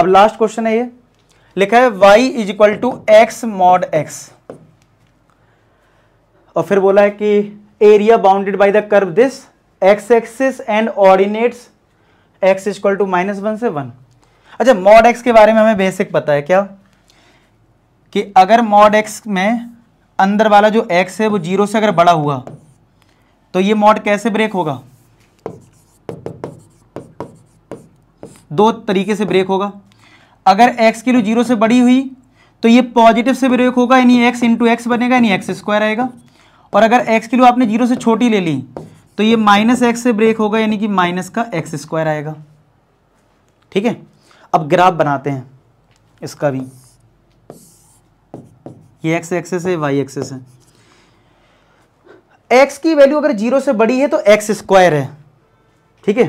अब last question है ये लिखा है y is equal to x mod x और फिर बोला है कि area bounded by the curve this x axis and ordinates x is equal to minus one से वन अच्छा मॉड एक्स के बारे में हमें बेसिक पता है क्या कि अगर मॉड एक्स में अंदर वाला जो एक्स है वो जीरो से अगर बड़ा हुआ तो ये मॉड कैसे ब्रेक होगा दो तरीके से ब्रेक होगा अगर x की वैल्यू जीरो से बड़ी हुई तो ये पॉजिटिव से ब्रेक होगा यानी x इंटू एक्स बनेगा यानी एक्स स्क्वायर आएगा और अगर x की आपने जीरो से छोटी ले ली तो ये माइनस एक्स से ब्रेक होगा यानी कि माइनस का एक्स स्क्वायर आएगा ठीक है अब ग्राफ बनाते हैं इसका भी ये एक्स एक्सेस है वाई एक्सेस है एक्स की वैल्यू अगर जीरो से बड़ी है तो एक्स स्क्वायर है ठीक है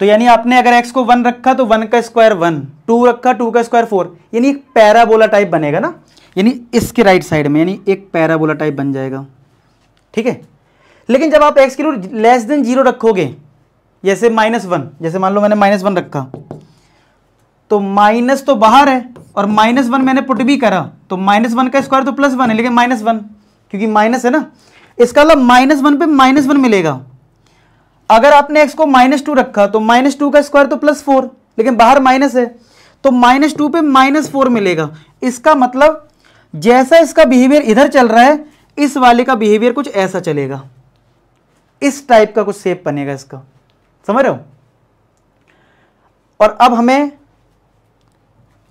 तो यानी आपने अगर एक्स को वन रखा तो वन का स्क्वायर वन टू रखा टू का स्क्वायर फोर यानी एक पैराबोला टाइप बनेगा ना यानी इसके राइट साइड में यानी एक पैराबोला टाइप बन जाएगा ठीक है लेकिन जब आप एक्स की रूट लेस देन जीरो रखोगे जैसे माइनस वन जैसे मान लो मैंने माइनस वन रखा तो माइनस तो बाहर है और माइनस वन मैंने पुट भी करा तो माइनस वन का स्क्वायर तो प्लस वन है लेकिन माइनस वन क्योंकि माइनस है ना इसका मतलब माइनस वन पे माइनस वन मिलेगा अगर आपने एक्स को माइनस टू रखा तो माइनस टू का स्क्वायर तो प्लस फोर लेकिन बाहर माइनस है तो माइनस टू पे माइनस फोर मिलेगा इसका मतलब जैसा इसका बिहेवियर इधर चल रहा है इस वाले का बिहेवियर कुछ ऐसा चलेगा इस टाइप का कुछ सेप बनेगा इसका समझ रहे हो और अब हमें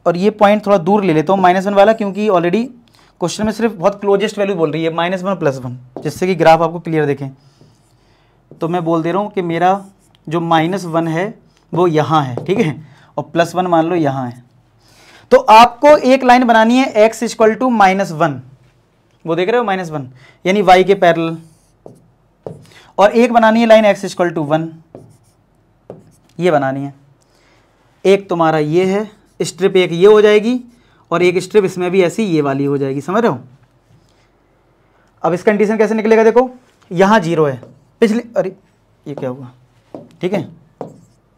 और ये पॉइंट थोड़ा दूर ले लेता हूं माइनस वन वाला क्योंकि ऑलरेडी क्वेश्चन में सिर्फ बहुत क्लोजेस्ट वैल्यू बोल रही है माइनस वन प्लस वन जिससे कि ग्राफ आपको क्लियर देखें तो मैं बोल दे रहा हूँ कि मेरा जो माइनस वन है वो यहाँ है ठीक है और प्लस वन मान लो यहाँ है तो आपको एक लाइन बनानी है x equal to minus one वो देख रहे हो माइनस वन यानी वाई के पैरल और एक बनानी है line x equal to one ये बनानी है एक तुम्हारा ये है स्ट्रिप एक ये हो जाएगी और एक स्ट्रिप इसमें भी ऐसी ये वाली हो जाएगी समझ रहे हो अब इस कंडीशन कैसे निकलेगा देखो यहाँ जीरो है पिछले अरे ये क्या हुआ ठीक है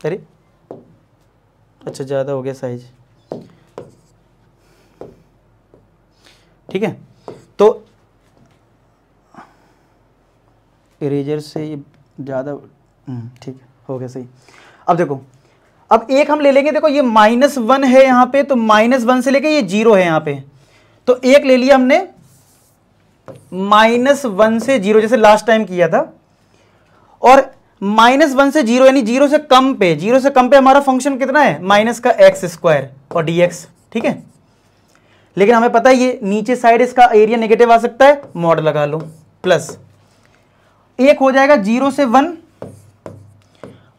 अरे अच्छा ज़्यादा हो गया साइज ठीक है तो इरेजर से ये ज़्यादा हम्म, ठीक है हो गया सही अब देखो अब एक हम ले लेंगे देखो ये माइनस वन है यहाँ पे तो माइनस वन से लेके ये जीरो है यहाँ पे तो एक ले लिया हमने माइनस वन से जीरो जैसे लास्ट टाइम किया था और माइनस वन से जीरो यानी जीरो से कम पे जीरो से कम पे हमारा फंक्शन कितना है माइनस का एक्स स्क्वायर और डीएक्स ठीक है लेकिन हमें पता है ये नीचे साइड इसका एरिया नेगेटिव आ सकता है मॉड लगा लो प्लस एक हो जाएगा जीरो से वन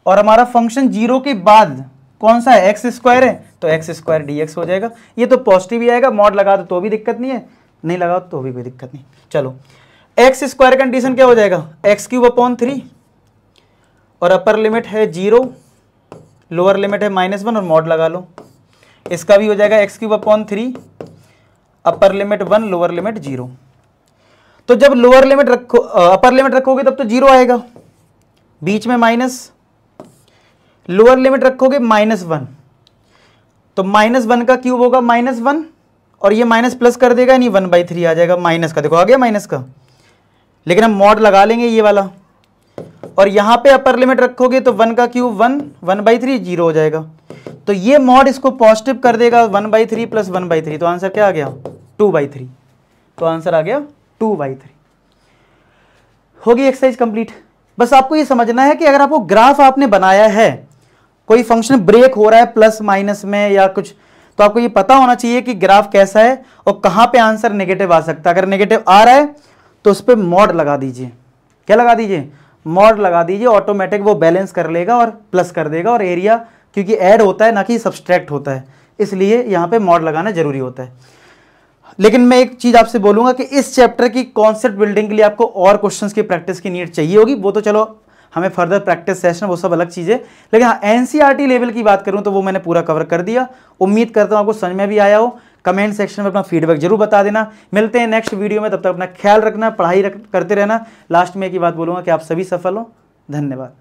और हमारा फंक्शन जीरो के बाद कौन सा है एक्स स्क्वायर है तो एक्स स्क्वायर डी एक्स हो जाएगा ये तो पॉजिटिव ही आएगा मॉड लगा दो तो भी दिक्कत नहीं है नहीं लगा तो भी कोई दिक्कत नहीं चलो एक्स स्क्वायर कंडीशन क्या हो जाएगा एक्स क्यूब अपॉन थ्री और अपर लिमिट है जीरो लोअर लिमिट है माइनस वन और मॉड लगा लो इसका भी हो जाएगा x cube upon three upper limit one lower limit zero तो जब लोअर लिमिट रखो अपर लिमिट रखोगे तब तो जीरो आएगा बीच में माइनस लोअर लिमिट रखोगे माइनस वन तो माइनस वन का क्यूब होगा माइनस वन और ये माइनस प्लस कर देगा यानी वन बाई थ्री आ जाएगा माइनस का देखो आ गया माइनस का लेकिन हम मॉड लगा लेंगे ये वाला और यहां पे अपर लिमिट रखोगे तो वन का cube one one by three zero हो जाएगा तो ये मॉड इसको पॉजिटिव कर देगा one by three plus one by three तो आंसर क्या आ गया टू बाई थ्री तो आंसर आ गया टू बाई थ्री होगी एक्सरसाइज कंप्लीट बस आपको ये समझना है कि अगर आपको ग्राफ आपने बनाया है कोई फंक्शन ब्रेक हो रहा है प्लस माइनस में या कुछ तो आपको ये पता होना चाहिए कि ग्राफ कैसा है और कहां पे आंसर नेगेटिव आ सकता है अगर नेगेटिव आ रहा है तो उस पर मॉड लगा दीजिए क्या लगा दीजिए मॉड लगा दीजिए ऑटोमेटिक वो बैलेंस कर लेगा और प्लस कर देगा और एरिया क्योंकि ऐड होता है ना कि सब्सट्रैक्ट होता है इसलिए यहाँ पे मॉड लगाना जरूरी होता है लेकिन मैं एक चीज़ आपसे बोलूँगा कि इस चैप्टर की कॉन्सेप्ट बिल्डिंग के लिए आपको और क्वेश्चन की प्रैक्टिस की नीड चाहिए होगी वो तो चलो हमें फर्दर प्रैक्टिस सेशन वो सब अलग चीज़ है लेकिन हाँ एन लेवल e की बात करूँ तो वो मैंने पूरा कवर कर दिया उम्मीद करता हूँ आपको समझ में भी आया हो कमेंट सेक्शन में अपना फीडबैक जरूर बता देना मिलते हैं नेक्स्ट वीडियो में तब तक अपना ख्याल रखना पढ़ाई रख, करते रहना लास्ट में एक ही बात बोलूँगा कि आप सभी सफल हो धन्यवाद